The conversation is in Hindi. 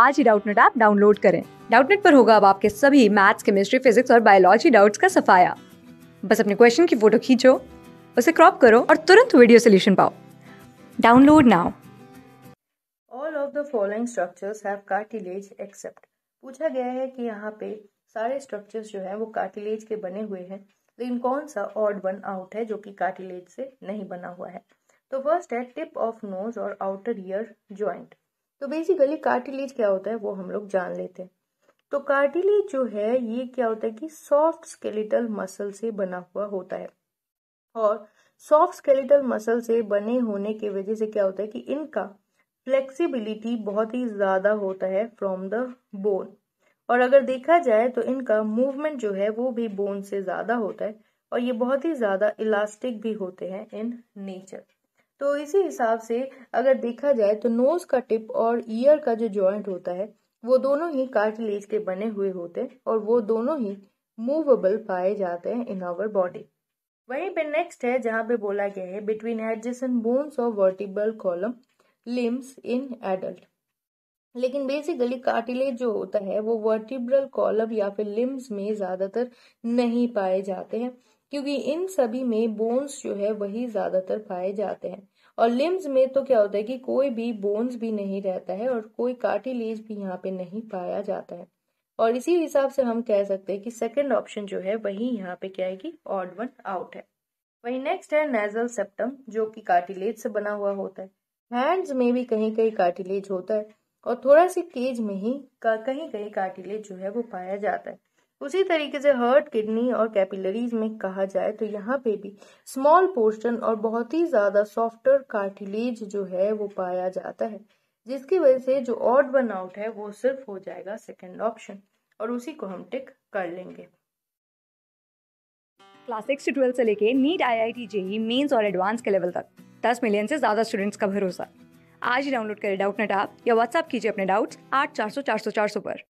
आज ही डाउटनेट ऐप डाउनलोड करें डाउटनेट पर होगा अब आपके सभी मैथ्स केमिस्ट्री फिजिक्स और बायोलॉजी डाउट्स का सफाया बस अपने क्वेश्चन की फोटो खींचो उसे क्रॉप करो और तुरंत वीडियो सोल्यूशन पाओ download now all of the following structures have cartilage except पूछा गया है कि यहाँ पे सारे स्ट्रक्चर्स जो है वो कार्टिलेज के बने हुए हैं लेकिन कौन सा ऑड वन आउट है जो कि कार्टिलेज से नहीं बना हुआ है तो फर्स्ट है टिप ऑफ नोज और आउटर ईयर ज्वाइंट तो बेसिकली कार्टिलेज क्या होता है वो हम लोग जान लेते हैं तो कार्टिलेज जो है ये क्या होता है कि सॉफ्ट स्केलेटल मसल से बना हुआ होता है और सॉफ्ट स्केलेटल मसल से बने होने की वजह से क्या होता है कि इनका फ्लेक्सिबिलिटी बहुत ही ज़्यादा होता है फ्रॉम द बोन और अगर देखा जाए तो इनका मूवमेंट जो है वो भी बोन से ज़्यादा होता है और ये बहुत ही ज़्यादा इलास्टिक भी होते हैं इन नेचर तो इसी हिसाब से अगर देखा जाए तो नोज का टिप और ईयर का जो ज्वाइंट होता है वो दोनों ही कार्टिलेज के बने हुए होते हैं और वो दोनों ही मूवेबल पाए जाते हैं इन आवर बॉडी वहीं पे नेक्स्ट है जहाँ पे बोला गया है बिटवीन एडजेसेंट बोन्स और vertebral column limbs in adult लेकिन बेसिकली कार्टिलेज जो होता है वो वर्टिब्रल कॉलम या फिर लिम्स में ज़्यादातर नहीं पाए जाते हैं क्योंकि इन सभी में बोन्स जो है वही ज्यादातर पाए जाते हैं और लिम्स में तो क्या होता है कि कोई भी बोन्स भी नहीं रहता है और कोई कार्टिलेज भी यहाँ पे नहीं पाया जाता है और इसी हिसाब से हम कह सकते हैं कि सेकंड ऑप्शन जो है वही यहाँ पे क्या है कि ऑड वन आउट है वही नेक्स्ट है नेजल सेप्टम जो कि कार्टिलेज से बना हुआ होता है हैंड्स में भी कहीं कहीं कार्टिलेज होता है और थोड़ा सी केज में ही कहीं कहीं कार्टिलेज जो है वो पाया जाता है उसी तरीके से हर्ट किडनी और कैपिलरीज में कहा जाए तो यहाँ पे भी स्मॉल पोर्शन और बहुत ही ज्यादा सॉफ्टर कार्टिलेज जो है वो पाया जाता है जिसकी वजह से जो ऑड वन आउट है वो सिर्फ हो जाएगा सेकेंड ऑप्शन और उसी को हम टिक कर लेंगे क्लास सिक्स से ट्वेल्थ से लेके NEET I I T JEE Mains और एडवांस के लेवल तक दस मिलियन से ज़्यादा स्टूडेंट्स का भरोसा आज ही डाउनलोड करें डाउट नेट आप या व्हाट्सअप कीजिए अपने डाउट्स आठ चार सौ चार सौ चार सौ पर